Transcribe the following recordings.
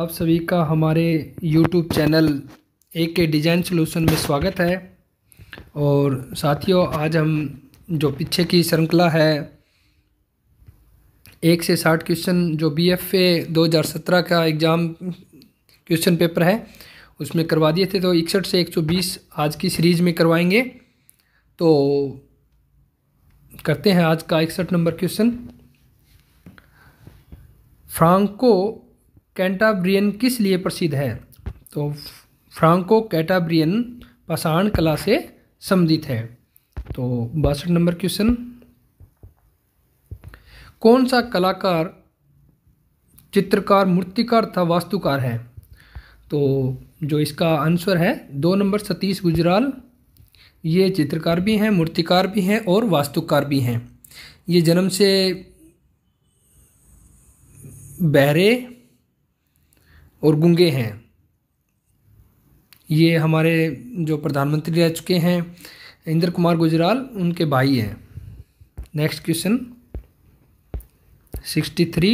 आप सभी का हमारे YouTube चैनल ए के डिज़ाइन सोल्यूशन में स्वागत है और साथियों आज हम जो पीछे की श्रृंखला है एक से साठ क्वेश्चन जो बी एफ ए दो हज़ार सत्रह का एग्ज़ाम क्वेश्चन पेपर है उसमें करवा दिए थे तो इकसठ से एक सौ बीस आज की सीरीज़ में करवाएंगे तो करते हैं आज का इकसठ नंबर क्वेश्चन फ्रांको कैंटाब्रियन किस लिए प्रसिद्ध है तो फ्रांको कैटाब्रियन पाषाण कला से संबंधित है तो बासठ नंबर क्वेश्चन कौन सा कलाकार चित्रकार मूर्तिकार तथा वास्तुकार है तो जो इसका आंसर है दो नंबर सतीश गुजराल ये चित्रकार भी हैं मूर्तिकार भी हैं और वास्तुकार भी हैं ये जन्म से बहरे और गूंगे हैं ये हमारे जो प्रधानमंत्री रह चुके हैं इंद्र कुमार गुजराल उनके भाई हैं नेक्स्ट क्वेश्चन सिक्सटी थ्री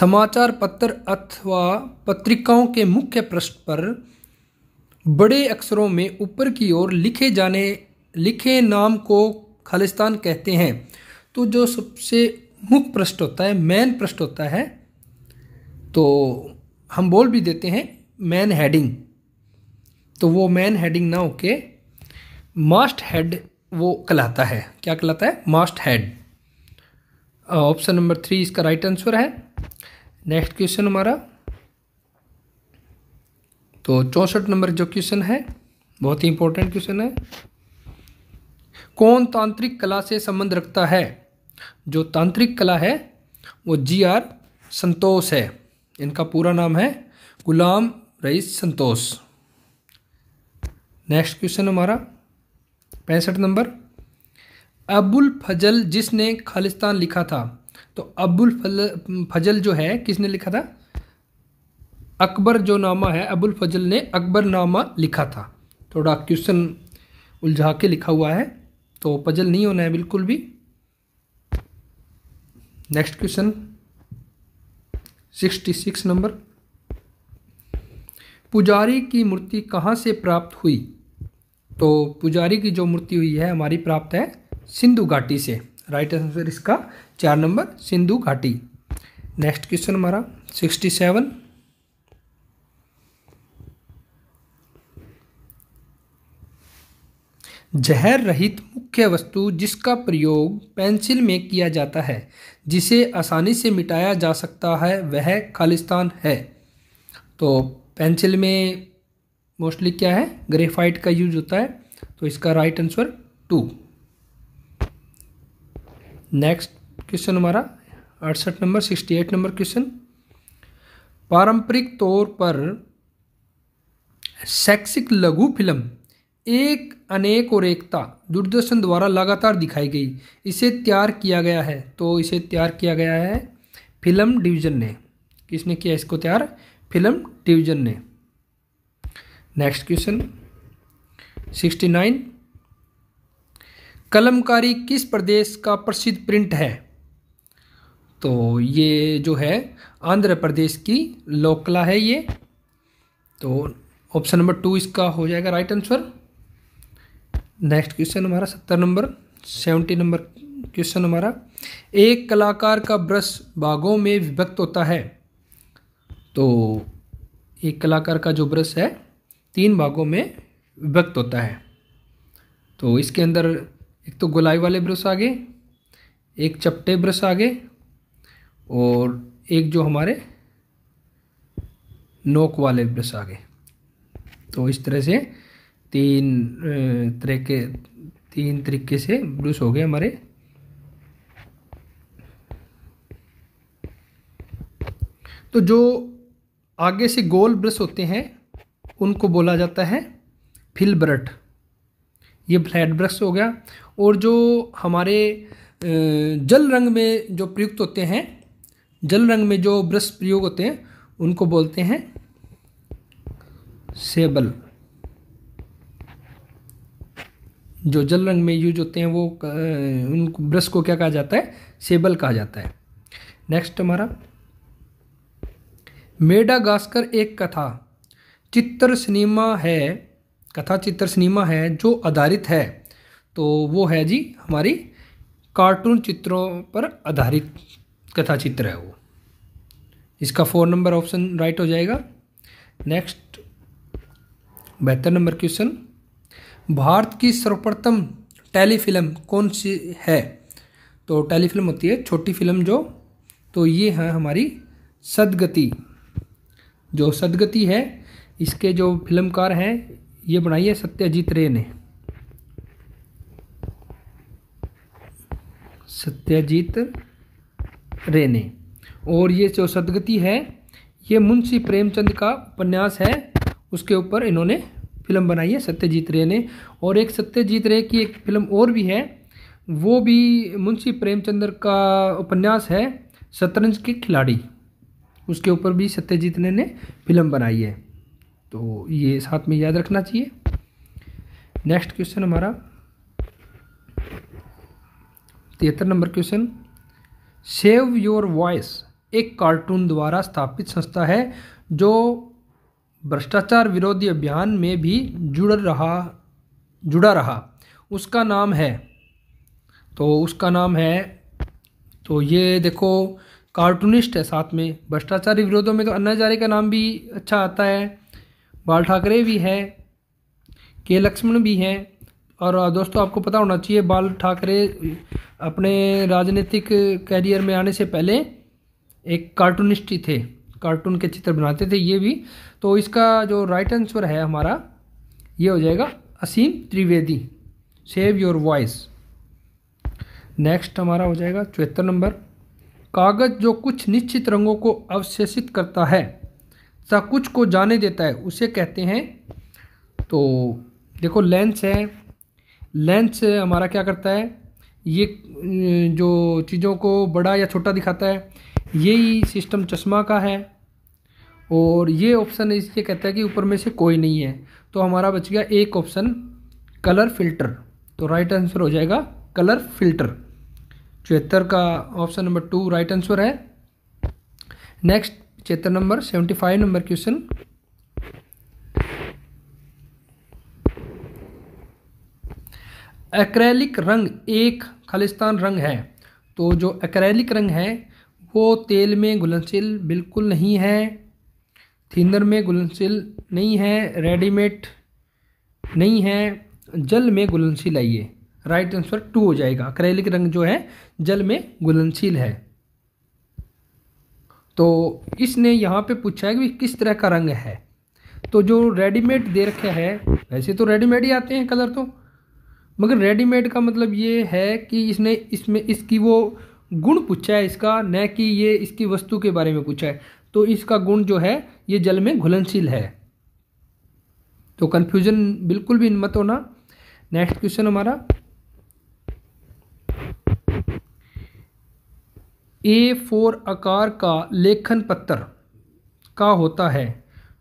समाचार पत्र अथवा पत्रिकाओं के मुख्य पृष्ठ पर बड़े अक्षरों में ऊपर की ओर लिखे जाने लिखे नाम को खालिस्तान कहते हैं तो जो सबसे मुख्य प्रश्न होता है मैन प्रश्न होता है तो हम बोल भी देते हैं मैन हेडिंग तो वो मैन हेडिंग ना होके मास्ट हेड वो कहलाता है क्या कहलाता है masthead option number three इसका राइट आंसर है नेक्स्ट क्वेश्चन हमारा तो चौंसठ नंबर जो क्वेश्चन है बहुत ही इंपॉर्टेंट क्वेश्चन है कौन तांत्रिक कला से संबंध रखता है जो तांत्रिक कला है वो जी आर संतोष है इनका पूरा नाम है गुलाम रईस संतोष नेक्स्ट क्वेश्चन हमारा पैंसठ नंबर अबुल फजल जिसने खालिस्तान लिखा था तो अबुल फजल जो है किसने लिखा था अकबर जो नामा है अबुल फजल ने अकबर नामा लिखा था थोड़ा क्वेश्चन उलझा के लिखा हुआ है तो पजल नहीं होना है बिल्कुल भी next question sixty six number पुजारी की मूर्ति कहाँ से प्राप्त हुई तो पुजारी की जो मूर्ति हुई है हमारी प्राप्त है सिंधु घाटी से राइट आंसर इसका चार नंबर सिंधु घाटी नेक्स्ट क्वेश्चन हमारा सिक्सटी सेवन जहर रहित मुख्य वस्तु जिसका प्रयोग पेंसिल में किया जाता है जिसे आसानी से मिटाया जा सकता है वह खालिस्तान है तो पेंसिल में मोस्टली क्या है ग्रेफाइट का यूज होता है तो इसका right answer two next question हमारा अड़सठ number sixty eight number question पारंपरिक तौर पर शैक्षिक लघु फिल्म एक अनेक और एकता दूरदर्शन द्वारा लगातार दिखाई गई इसे तैयार किया गया है तो इसे तैयार किया गया है फिल्म डिवीजन ने किसने किया इसको तैयार फिल्म डिवीजन ने next question sixty nine Kalamkari किस प्रदेश का प्रसिद्ध प्रिंट है तो ये जो है आंध्र प्रदेश की लोकला है ये तो ऑप्शन नंबर टू इसका हो जाएगा राइट आंसर नेक्स्ट क्वेश्चन हमारा सत्तर नंबर सेवेंटी नंबर क्वेश्चन हमारा एक कलाकार का ब्रश भागों में विभक्त होता है तो एक कलाकार का जो ब्रश है तीन भागों में विभक्त होता है तो इसके अंदर एक तो गुलाई वाले ब्रश आ गए एक चपटे ब्रश आ गए और एक जो हमारे नोक वाले ब्रश आ गए तो इस तरह से तीन तरीके तीन तरीके से ब्रूस हो गए हमारे तो जो आगे से गोल ब्रश होते हैं उनको बोला जाता है फिलब्रट ये फ्लैट ब्रश हो गया और जो हमारे जल रंग में जो प्रयुक्त होते हैं जल रंग में जो ब्रश प्रयोग होते हैं उनको बोलते हैं सेबल जो जल रंग में यूज होते हैं वो उन ब्रश को क्या कहा जाता है सेबल कहा जाता है नेक्स्ट हमारा मेडागास्कर एक कथा चित्र सिनेमा है कथा चित्र सिनेमा है जो आधारित है तो वो है जी हमारी कार्टून चित्रों पर आधारित कथा चित्र है वो इसका फोर नंबर ऑप्शन राइट हो जाएगा नेक्स्ट बेहतर नंबर क्वेश्चन भारत की सर्वप्रथम टेलीफिल्म कौन सी है तो टेलीफिल्म होती है छोटी फिल्म जो तो ये है हमारी सदगति जो सदगति है इसके जो फिल्मकार हैं ये बनाई है सत्याजीत रे ने सत्यजीत रे ने और ये जो सदगति है ये मुंशी प्रेमचंद का उपन्यास है उसके ऊपर इन्होंने फिल्म बनाई है सत्यजीत रे ने और एक सत्यजीत रे की एक फिल्म और भी है वो भी मुंशी प्रेमचंद्र का उपन्यास है शतरंज के खिलाड़ी उसके ऊपर भी सत्यजीत रे ने फिल्म बनाई है तो ये साथ में याद रखना चाहिए नेक्स्ट क्वेश्चन हमारा तिहत्तर number question save your voice एक कार्टून द्वारा स्थापित संस्था है जो भ्रष्टाचार विरोधी अभियान में भी जुड़ रहा जुड़ा रहा उसका नाम है तो उसका नाम है तो ये देखो कार्टूनिस्ट है साथ में भ्रष्टाचारी विरोधों में तो अन्ना हजारे का नाम भी अच्छा आता है बाल ठाकरे भी है के लक्ष्मण भी हैं और दोस्तों आपको पता होना चाहिए बाल ठाकरे अपने राजनीतिक कैरियर में आने से पहले एक कार्टूनिस्ट ही थे कार्टून के चित्र बनाते थे ये भी तो इसका जो राइट आंसर है हमारा ये हो जाएगा Aseem Trivedi save your voice next हमारा हो जाएगा चौहत्तर नंबर कागज़ जो कुछ निश्चित रंगों को अवशेषित करता है तथा कुछ को जाने देता है उसे कहते हैं तो देखो लेंस है लेंस हमारा क्या करता है ये जो चीज़ों को बड़ा या छोटा दिखाता है यही सिस्टम चश्मा का है और ये ऑप्शन इसलिए कहता है कि ऊपर में से कोई नहीं है तो हमारा बच गया एक ऑप्शन कलर फिल्टर तो राइट आंसर हो जाएगा कलर फिल्टर चौहत्तर का option number two right answer है नेक्स्ट चौहत्तर number seventy five number question acrylic रंग एक खालिस्तान रंग है तो जो एक्रेलिक रंग है वो तेल में घुलनशील बिल्कुल नहीं है थिनर में घुलनशील नहीं है रेडीमेड नहीं है जल में घुलनशील आइए राइट आंसर टू हो जाएगा करेलिक रंग जो है जल में घुलनशील है तो इसने यहाँ पे पूछा है कि किस तरह का रंग है तो जो रेडीमेड दे रखे है वैसे तो रेडीमेड ही आते हैं कलर तो मगर रेडीमेड का मतलब ये है कि इसने इसमें इसकी वो गुण पूछा है इसका न कि ये इसकी वस्तु के बारे में पूछा है तो इसका गुण जो है ये जल में घुलनशील है तो कंफ्यूजन बिल्कुल भी मत होना नेक्स्ट क्वेश्चन हमारा ए फोर आकार का लेखन पत्थर का होता है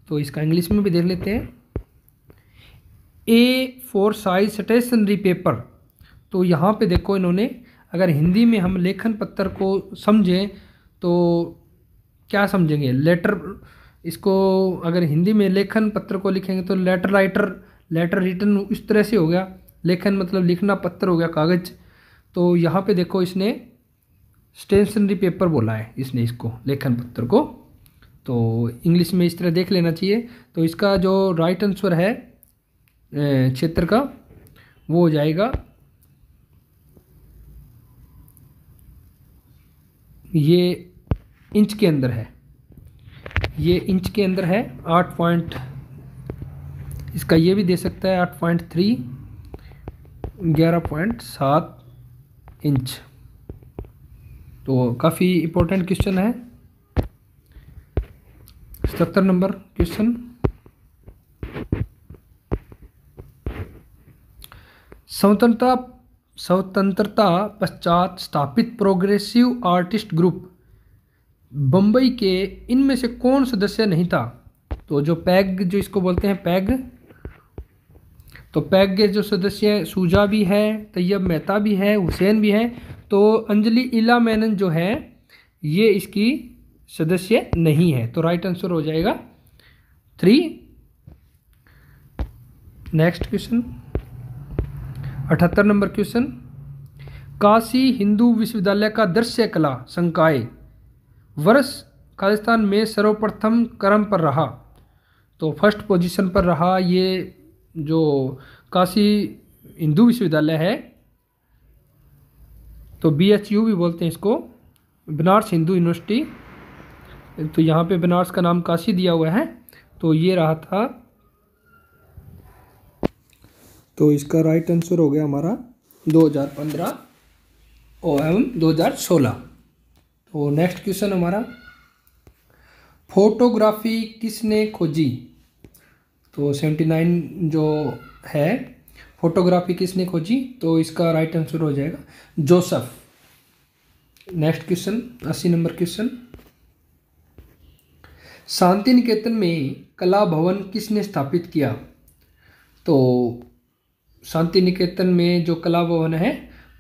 तो इसका इंग्लिश में भी देख लेते हैं A four size stationery paper तो यहाँ पे देखो इन्होंने अगर हिंदी में हम लेखन पत्र को समझें तो क्या समझेंगे लेटर इसको अगर हिंदी में लेखन पत्र को लिखेंगे तो लेटर राइटर लेटर रिटर्न इस तरह से हो गया लेखन मतलब लिखना पत्र हो गया कागज़ तो यहाँ पे देखो इसने स्टेशनरी पेपर बोला है इसने इसको लेखन पत्र को तो इंग्लिश में इस तरह देख लेना चाहिए तो इसका जो राइट आंसर है क्षेत्र का वो हो जाएगा ये इंच के अंदर है ये इंच के अंदर है आठ पॉइंट इसका ये भी दे सकता है आठ पॉइंट थ्री ग्यारह पॉइंट सात इंच तो काफ़ी इम्पोर्टेंट क्वेश्चन है सत्तर नंबर क्वेश्चन स्वतंत्रता स्वतंत्रता पश्चात स्थापित प्रोग्रेसिव आर्टिस्ट ग्रुप बम्बई के इनमें से कौन सदस्य नहीं था तो जो पैग जो इसको बोलते हैं पैग तो पैग के जो सदस्य सूजा भी है तैयब मेहता भी है हुसैन भी है तो अंजलि इला मैनन जो है ये इसकी सदस्य नहीं है तो राइट आंसर हो जाएगा थ्री नेक्स्ट क्वेश्चन अठहत्तर नंबर क्वेश्चन काशी हिंदू विश्वविद्यालय का दृश्य कला संकाय वर्ष खालिस्तान में सर्वप्रथम क्रम पर रहा तो फर्स्ट पोजीशन पर रहा ये जो काशी हिंदू विश्वविद्यालय है तो बी एच यू भी बोलते हैं इसको बनारस हिंदू यूनिवर्सिटी तो यहाँ पे बनारस का नाम काशी दिया हुआ है तो ये रहा था तो इसका राइट आंसर हो गया हमारा 2015 ओ एवं 2016 तो नेक्स्ट क्वेश्चन हमारा फोटोग्राफी किसने खोजी तो 79 जो है फोटोग्राफी किसने खोजी तो इसका राइट आंसर हो जाएगा जोसफ नेक्स्ट क्वेश्चन अस्सी नंबर क्वेश्चन शांति निकेतन में कला भवन किसने स्थापित किया तो शांति निकेतन में जो कला भवन है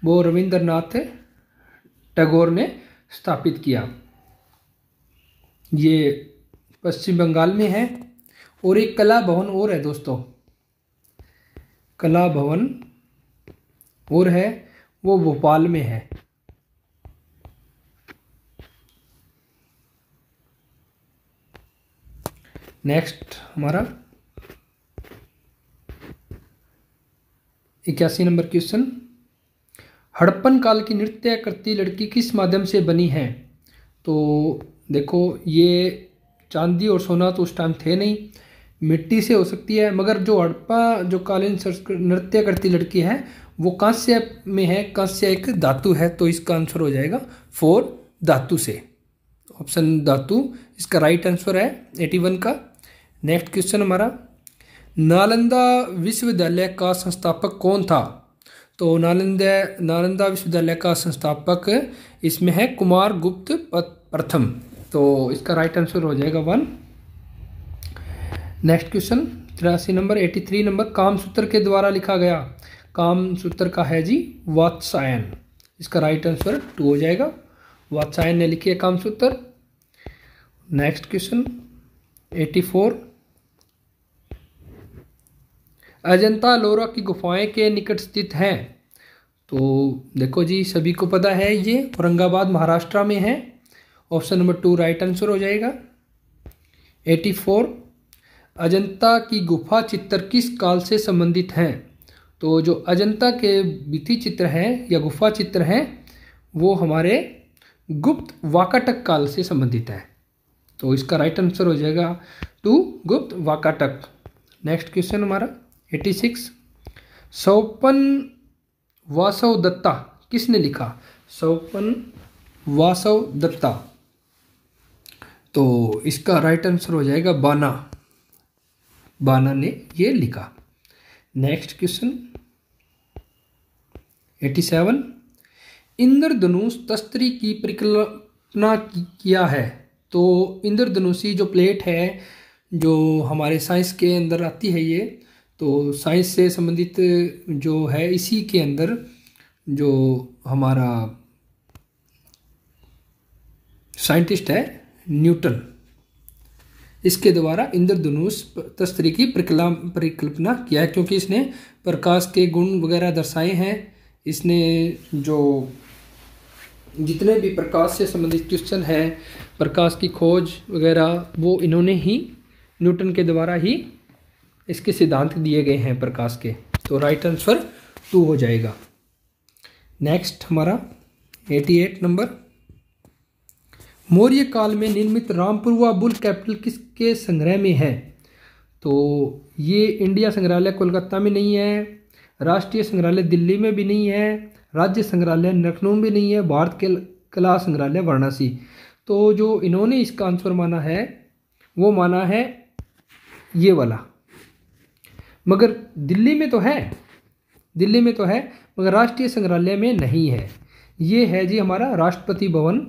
वो रविंद्रनाथ टैगोर ने स्थापित किया ये पश्चिम बंगाल में है और एक कला भवन और है दोस्तों कला भवन और है वो भोपाल में है नेक्स्ट हमारा इक्यासी नंबर क्वेश्चन हड़प्पन काल की नृत्य करती लड़की किस माध्यम से बनी है तो देखो ये चांदी और सोना तो उस टाइम थे नहीं मिट्टी से हो सकती है मगर जो हड़प्पा जो कालीन नृत्य करती लड़की है वो कांस्य में है कांस्य एक धातु है तो इसका आंसर हो जाएगा फोर धातु से ऑप्शन धातु इसका राइट आंसर है एटी वन का नेक्स्ट क्वेश्चन हमारा नालंदा विश्वविद्यालय का संस्थापक कौन था तो नालंदा नालंदा विश्वविद्यालय का संस्थापक इसमें है कुमार गुप्त प्रथम तो इसका राइट आंसर हो जाएगा वन नेक्स्ट क्वेश्चन तिरासी number eighty three number Kamasutra के द्वारा लिखा गया कामसूत्र का है जी वात्सायन इसका राइट आंसर टू हो जाएगा वात्सायन ने लिखी है Kamasutra next question eighty four Ajanta Ellora की गुफाएं के निकट स्थित हैं तो देखो जी सभी को पता है ये औरंगाबाद महाराष्ट्र में है option number two right answer हो जाएगा एटी फोर अजंता की गुफा चित्र किस काल से संबंधित हैं तो जो अजंता के भित्ति चित्र हैं या गुफा चित्र हैं वो हमारे गुप्त वाकाटक काल से संबंधित हैं तो इसका राइट आंसर हो जाएगा two Gupta Vakataka next question हमारा eighty six Swapna Vasavadatta किसने लिखा सौपन वासव दत्ता तो इसका राइट आंसर हो जाएगा बाना बाना ने ये लिखा नेक्स्ट क्वेश्चन एटी सेवन इंद्रधनुष तस्त्री की परिकल्पना किया है तो इंद्रधनुषी जो प्लेट है जो हमारे साइंस के अंदर आती है ये तो साइंस से संबंधित जो है इसी के अंदर जो हमारा साइंटिस्ट है न्यूटन इसके द्वारा इंद्रधनुष तस्तरी की परिकल्पना किया है क्योंकि इसने प्रकाश के गुण वगैरह दर्शाए हैं इसने जो जितने भी प्रकाश से संबंधित क्वेश्चन हैं प्रकाश की खोज वगैरह वो इन्होंने ही न्यूटन के द्वारा ही इसके सिद्धांत दिए गए हैं प्रकाश के तो राइट आंसर टू हो जाएगा नेक्स्ट हमारा एटी एट नंबर मौर्य काल में निर्मित रामपुर व बुल कैपिटल किसके संग्रह में है तो ये इंडिया संग्रहालय कोलकाता में नहीं है राष्ट्रीय संग्रहालय दिल्ली में भी नहीं है राज्य संग्रहालय लखनऊ में नहीं है भारत के कला संग्रहालय वाराणसी तो जो इन्होंने इसका आंसर माना है वो माना है ये वाला मगर दिल्ली में तो है दिल्ली में तो है मगर राष्ट्रीय संग्रहालय में नहीं है ये है जी हमारा राष्ट्रपति भवन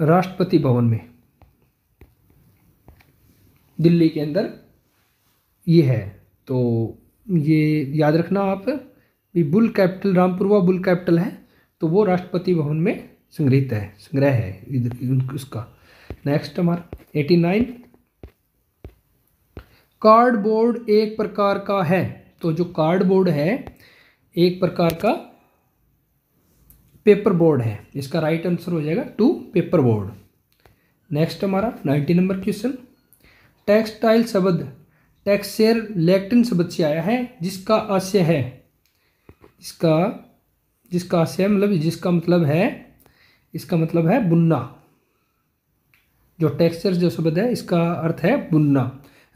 राष्ट्रपति भवन में दिल्ली के अंदर ये है तो ये याद रखना आप भी bull capital Rampurva bull capital है तो वो राष्ट्रपति भवन में संग्रहित है संग्रह है इधर उसका नेक्स्ट हमारा एटी नाइन कार्डबोर्ड एक प्रकार का है तो जो कार्डबोर्ड है एक प्रकार का पेपर बोर्ड है इसका राइट आंसर हो जाएगा टू पेपर बोर्ड नेक्स्ट हमारा नाइन्टी नंबर क्वेश्चन टेक्सटाइल शब्द टेक्सर लेक्टिन शब्द से आया है जिसका आशय है इसका जिसका आशय मतलब जिसका मतलब है इसका मतलब है बुनना जो टेक्सचर जो शब्द है इसका अर्थ है बुनना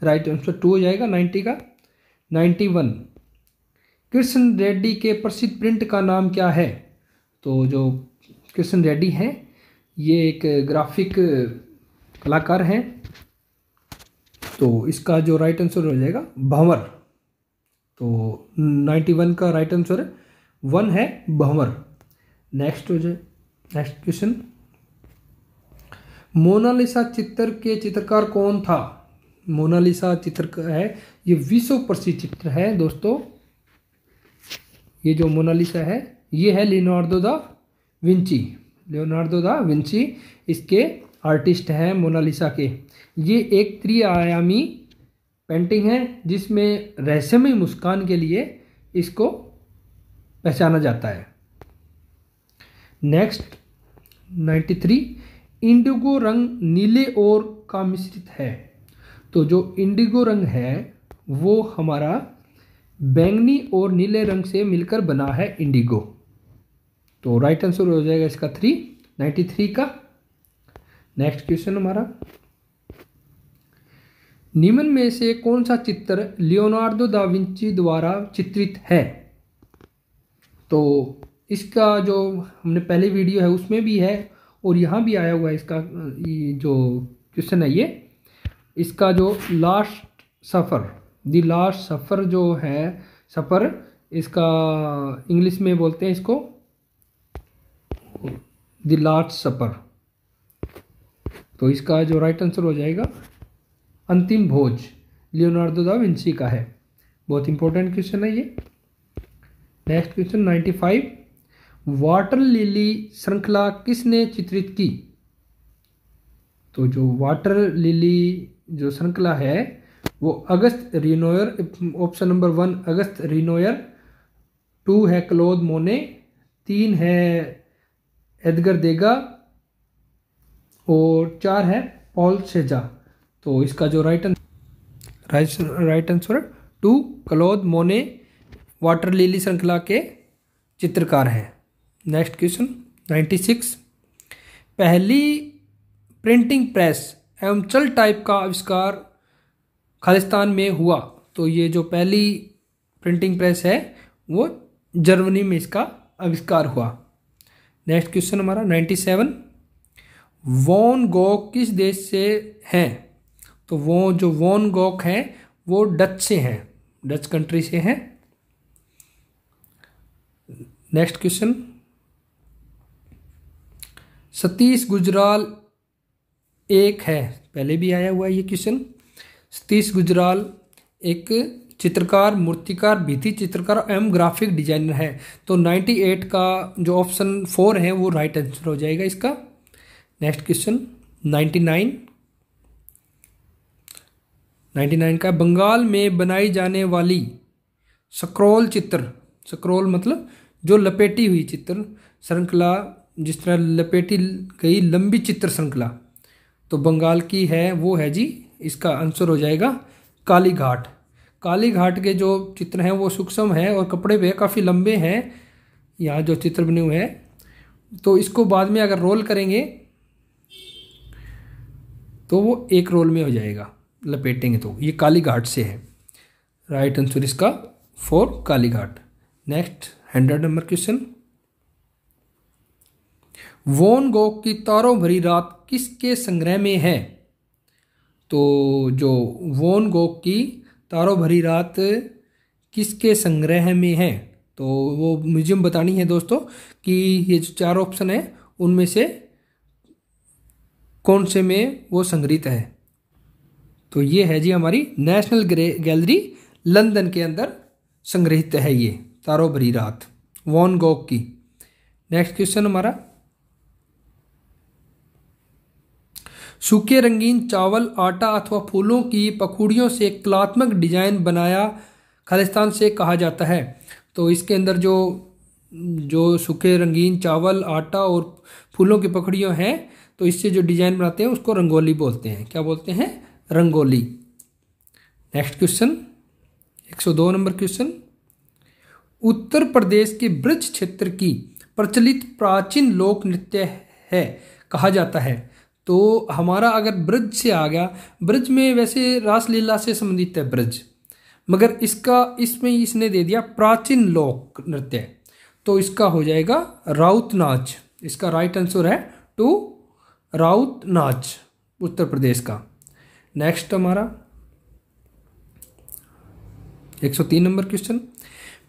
राइट आंसर टू हो जाएगा नाइन्टी का नाइन्टी वन कृष्ण रेड्डी के प्रसिद्ध प्रिंट का नाम क्या है तो जो कृष्ण रेड्डी हैं ये एक ग्राफिक कलाकार हैं तो इसका जो राइट आंसर हो जाएगा भंवर तो नाइन्टी वन का राइट आंसर है वन है भंवर नेक्स्ट हो जाए नेक्स्ट क्वेश्चन मोनालिसा चित्र के चित्रकार कौन था मोनालिसा चित्र का है ये विश्व प्रसिद्ध चित्र है दोस्तों ये जो मोनालिसा है ये है Leonardo da Vinci Leonardo da Vinci इसके आर्टिस्ट हैं मोनालिसा के ये एक त्रिआयामी पेंटिंग है जिसमें रहस्यमय मुस्कान के लिए इसको पहचाना जाता है नेक्स्ट 93 इंडिगो रंग नीले और का मिश्रित है तो जो इंडिगो रंग है वो हमारा बैंगनी और नीले रंग से मिलकर बना है इंडिगो तो राइट आंसर हो जाएगा इसका थ्री नाइन्टी थ्री का नेक्स्ट क्वेश्चन हमारा निम्न में से कौन सा चित्र लियोनार्डो दा विंची द्वारा चित्रित है तो इसका जो हमने पहले वीडियो है उसमें भी है और यहाँ भी आया हुआ है इसका जो क्वेश्चन है ये इसका जो लास्ट सफ़र दी लास्ट सफ़र जो है सफ़र इसका इंग्लिश में बोलते हैं इसको द लास्ट सफ़र तो इसका जो राइट आंसर हो जाएगा अंतिम भोज लियोनार्डो दा विंसी का है बहुत इंपॉर्टेंट क्वेश्चन है ये next question ninety five water lily श्रृंखला किसने चित्रित की तो जो वाटर लिली जो श्रृंखला है वो Auguste Renoir option number one Auguste Renoir two है क्लोद मोने तीन है एदगर देगा और चार है पॉल सेजा तो इसका जो right answer right answer two Claude Monet water lily श्रृंखला के चित्रकार हैं नेक्स्ट क्वेश्चन नाइन्टी सिक्स पहली प्रिंटिंग प्रेस एवं चल टाइप का आविष्कार खालिस्तान में हुआ तो ये जो पहली प्रिंटिंग प्रेस है वो जर्मनी में इसका आविष्कार हुआ नेक्स्ट क्वेश्चन हमारा नाइन्टी सेवन वॉन गॉक किस देश से हैं तो वो जो वॉन गॉक हैं वो डच से हैं डच कंट्री से हैं नेक्स्ट क्वेश्चन सतीश गुजराल एक है पहले भी आया हुआ है ये क्वेश्चन सतीश गुजराल एक चित्रकार मूर्तिकार भीति चित्रकार एवं ग्राफिक डिजाइनर है तो 98 का जो ऑप्शन फोर है वो राइट आंसर हो जाएगा इसका नेक्स्ट क्वेश्चन 99 99 का बंगाल में बनाई जाने वाली सक्रोल चित्र सक्रोल मतलब जो लपेटी हुई चित्र श्रृंखला जिस तरह लपेटी गई लंबी चित्र श्रृंखला तो बंगाल की है वो है जी इसका आंसर हो जाएगा काली घाट काली घाट के जो चित्र हैं वो सूक्ष्म हैं और कपड़े पे काफ़ी लंबे हैं यहाँ जो चित्र बने हुए हैं तो इसको बाद में अगर रोल करेंगे तो वो एक रोल में हो जाएगा लपेटेंगे तो ये काली घाट से है राइट आंसर इसका four Kalighat next hundred number question Van Gogh की तारों भरी रात किसके संग्रह में है तो जो वोन गोक की तारों भरी रात किसके संग्रह में है तो वो म्यूजियम बतानी है दोस्तों कि ये जो चार ऑप्शन है उनमें से कौन से में वो संग्रहित है तो ये है जी हमारी नेशनल गैलरी लंदन के अंदर संग्रहित है ये तारों भरी रात वॉन गोक की नेक्स्ट क्वेश्चन हमारा सूखे रंगीन चावल आटा अथवा फूलों की पखूड़ियों से कलात्मक डिजाइन बनाया खालिस्तान से कहा जाता है तो इसके अंदर जो जो सूखे रंगीन चावल आटा और फूलों की पखड़ियों हैं तो इससे जो डिजाइन बनाते हैं उसको रंगोली बोलते हैं क्या बोलते हैं rangoli next question 102 number question Uttar Pradesh के ब्रज क्षेत्र की प्रचलित प्राचीन लोक नृत्य है कहा जाता है तो हमारा अगर ब्रज से आ गया ब्रज में वैसे रासलीला से संबंधित है ब्रज मगर इसका इसमें इसने दे दिया प्राचीन लोक नृत्य तो इसका हो जाएगा राउत नाच इसका राइट आंसर है टू राउत नाच उत्तर प्रदेश का नेक्स्ट हमारा 103 नंबर क्वेश्चन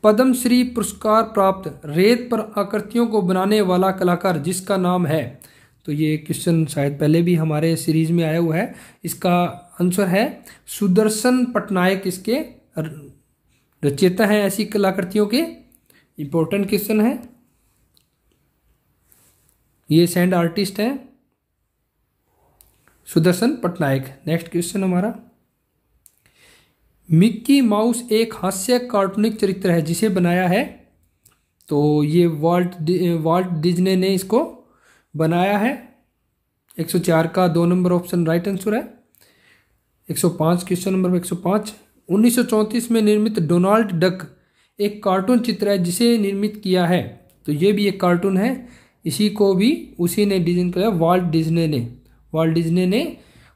पद्म श्री पुरस्कार प्राप्त रेत पर आकृतियों को बनाने वाला कलाकार जिसका नाम है तो ये क्वेश्चन शायद पहले भी हमारे सीरीज में आया हुआ है इसका आंसर है सुदर्शन पटनायक इसके रचेता हैं ऐसी कलाकृतियों के इम्पोर्टेंट क्वेश्चन है ये सैंड आर्टिस्ट हैं सुदर्शन पटनायक नेक्स्ट क्वेश्चन हमारा मिक्की माउस एक हास्य कार्टूनिक चरित्र है जिसे बनाया है तो ये वॉल्ट वॉल्ट डिज्ने ने इसको बनाया है 104 का दो नंबर ऑप्शन राइट आंसर है 105 क्वेश्चन नंबर 105 1934 में निर्मित डोनाल्ड डक एक कार्टून चित्र है जिसे निर्मित किया है तो ये भी एक कार्टून है इसी को भी उसी ने डिजाइन किया वॉल्ट डिज्ने ने वॉल्ट डिज्ने ने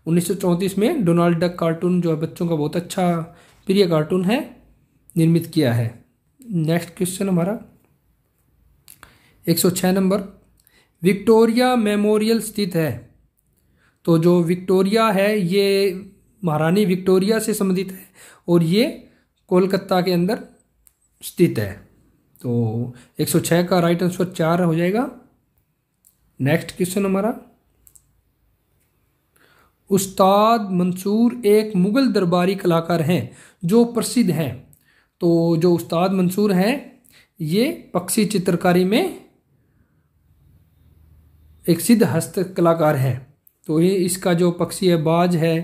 1934 में डोनाल्ड डक कार्टून जो है बच्चों का बहुत अच्छा प्रिय कार्टून है निर्मित किया है नेक्स्ट क्वेश्चन हमारा 106 नंबर विक्टोरिया मेमोरियल स्थित है तो जो विक्टोरिया है ये महारानी विक्टोरिया से संबंधित है और ये कोलकाता के अंदर स्थित है तो 106 का राइट आंसर चार हो जाएगा नेक्स्ट क्वेश्चन हमारा उस्ताद मंसूर एक मुग़ल दरबारी कलाकार हैं जो प्रसिद्ध हैं तो जो उस्ताद मंसूर हैं ये पक्षी चित्रकारी में एक सिद्ध हस्त कलाकार है तो ये इसका जो पक्षी है बाज है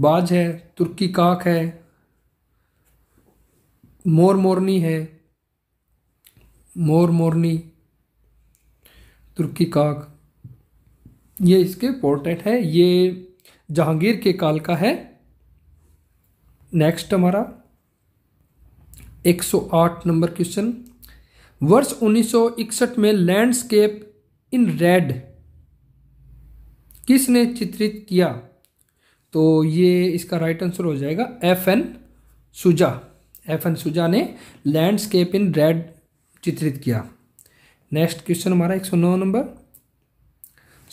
बाज है तुर्की काक है मोर मोरनी है मोर मोरनी तुर्की काक ये इसके पोर्ट्रेट है ये जहांगीर के काल का है नेक्स्ट हमारा 108 नंबर क्वेश्चन वर्ष 1961 में लैंडस्केप इन रेड किसने चित्रित किया तो ये इसका राइट आंसर हो जाएगा F N Souza F N Souza ने लैंडस्केप इन रेड चित्रित किया नेक्स्ट क्वेश्चन हमारा नौ नंबर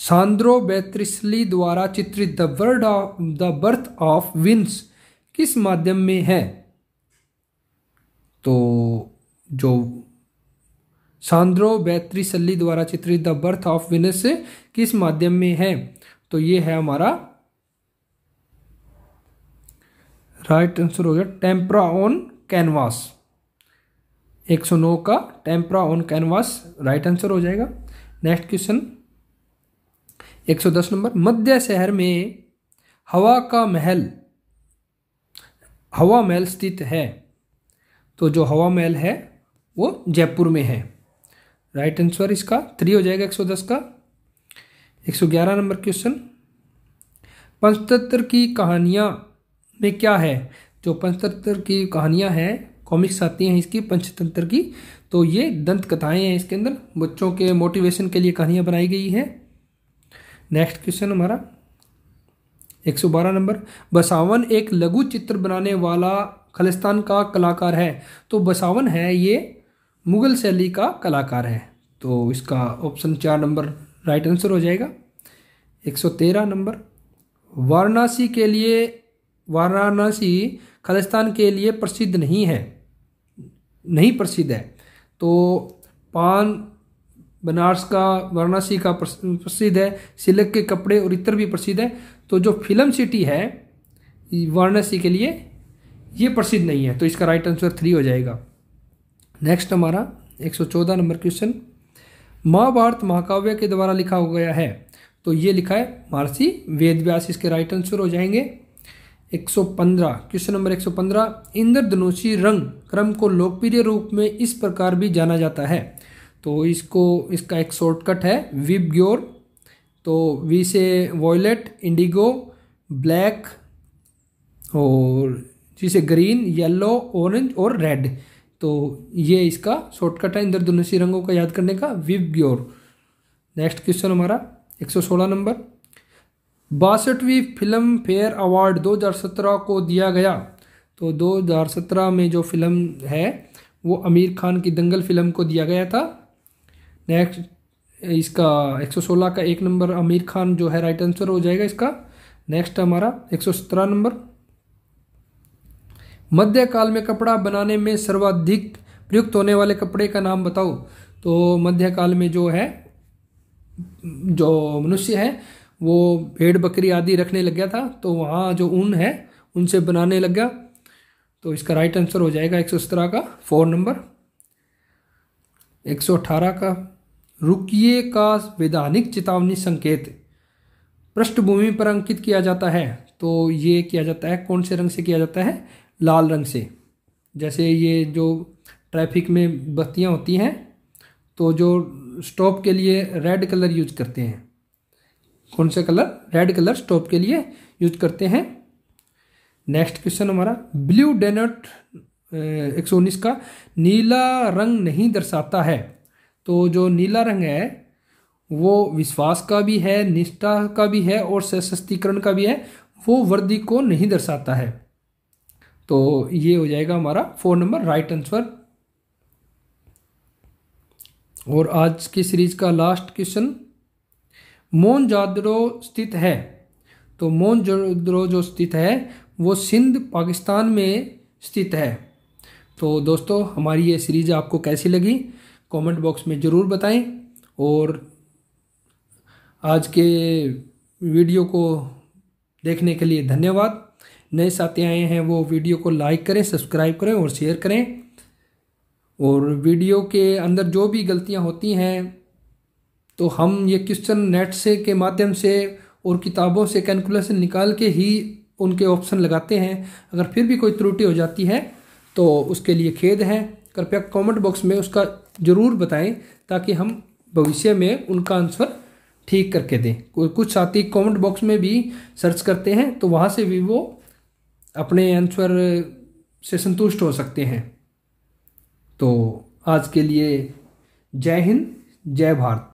सांद्रो बेत्रिसली द्वारा चित्रित the word of the birth of Venus किस माध्यम में है तो जो सांद्रो बैत्रीसली द्वारा चित्रित द बर्थ ऑफ विनस किस माध्यम में है तो ये है हमारा राइट आंसर हो गया टेम्परा ऑन कैनवास 109 का tempera on canvas right answer हो जाएगा नेक्स्ट क्वेश्चन 110 नंबर मध्य शहर में हवा का महल हवा महल स्थित है तो जो हवा महल है वो जयपुर में है राइट आंसर इसका थ्री हो जाएगा 110 का 111 नंबर क्वेश्चन पंचतत्व की कहानियाँ में क्या है जो पंचतत्व की कहानियाँ हैं कॉमिक्स आती हैं इसकी पंचतंत्र की तो ये दंत कथाएं हैं इसके अंदर बच्चों के मोटिवेशन के लिए कहानियाँ बनाई गई है नेक्स्ट क्वेश्चन हमारा 112 नंबर बसावन एक लघु चित्र बनाने वाला खलिस्तान का कलाकार है तो बसावन है ये मुग़ल शैली का कलाकार है तो इसका ऑप्शन चार नंबर राइट आंसर हो जाएगा 113 नंबर वाराणसी के लिए वाराणसी खालिस्तान के लिए प्रसिद्ध नहीं है नहीं प्रसिद्ध है तो पान बनारस का वाराणसी का प्रसिद्ध है सिलक के कपड़े और इतर भी प्रसिद्ध है तो जो फिल्म सिटी है वाराणसी के लिए ये प्रसिद्ध नहीं है तो इसका राइट आंसर थ्री हो जाएगा नेक्स्ट हमारा 114 नंबर क्वेश्चन महाभारत महाकाव्य के द्वारा लिखा हो गया है तो ये लिखा है महर्षि वेद व्यास इसके राइट आंसर हो जाएंगे 115 क्वेश्चन नंबर 115 इंद्रधनुषी रंग क्रम को लोकप्रिय रूप में इस प्रकार भी जाना जाता है तो इसको इसका एक शॉर्टकट है विब ग्योर तो वी से वॉयलेट इंडिगो ब्लैक और जिसे ग्रीन येलो ऑरेंज और रेड तो ये इसका शॉर्टकट है इंद्रधनुषी रंगों का याद करने का ग्योर नेक्स्ट क्वेश्चन हमारा 116 नंबर बासठवीं फिल्म फेयर अवार्ड 2017 को दिया गया तो 2017 में जो फिल्म है वो आमिर खान की दंगल फिल्म को दिया गया था नेक्स्ट इसका 116 का एक नंबर आमिर खान जो है राइट आंसर हो जाएगा इसका नेक्स्ट हमारा सत्रह नंबर मध्यकाल में कपड़ा बनाने में सर्वाधिक प्रयुक्त होने वाले कपड़े का नाम बताओ तो मध्यकाल में जो है जो मनुष्य है वो भेड़ बकरी आदि रखने लग गया था तो वहाँ जो ऊन है उनसे बनाने लग गया तो इसका राइट आंसर हो जाएगा एक सौ सत्रह का फोर नंबर एक सौ अठारह का रुकिए का वैधानिक चेतावनी संकेत पृष्ठभूमि पर अंकित किया जाता है तो ये किया जाता है कौन से रंग से किया जाता है लाल रंग से जैसे ये जो ट्रैफिक में बत्तियाँ होती हैं तो जो स्टॉप के लिए रेड कलर यूज करते हैं कौन सा कलर रेड कलर स्टॉप के लिए यूज करते हैं नेक्स्ट क्वेश्चन हमारा ब्लू डेनट एक सौ उन्नीस का नीला रंग नहीं दर्शाता है तो जो नीला रंग है वो विश्वास का भी है निष्ठा का भी है और सशक्तिकरण का भी है वो वर्दी को नहीं दर्शाता है तो ये हो जाएगा हमारा फोर नंबर राइट आंसर और आज की सीरीज का लास्ट क्वेश्चन मोन जादरो स्थित है तो मोन जादरो जो स्थित है वो सिंध पाकिस्तान में स्थित है तो दोस्तों हमारी ये सीरीज आपको कैसी लगी कमेंट बॉक्स में ज़रूर बताएं और आज के वीडियो को देखने के लिए धन्यवाद नए साथी आए हैं वो वीडियो को लाइक करें सब्सक्राइब करें और शेयर करें और वीडियो के अंदर जो भी गलतियां होती हैं तो हम ये क्वेश्चन नेट से के माध्यम से और किताबों से कैलकुलेशन निकाल के ही उनके ऑप्शन लगाते हैं अगर फिर भी कोई त्रुटि हो जाती है तो उसके लिए खेद है कृपया कमेंट बॉक्स में उसका ज़रूर बताएं ताकि हम भविष्य में उनका आंसर ठीक करके दें कुछ साथी कमेंट बॉक्स में भी सर्च करते हैं तो वहाँ से भी वो अपने आंसर से संतुष्ट हो सकते हैं तो आज के लिए जय हिंद जय भारत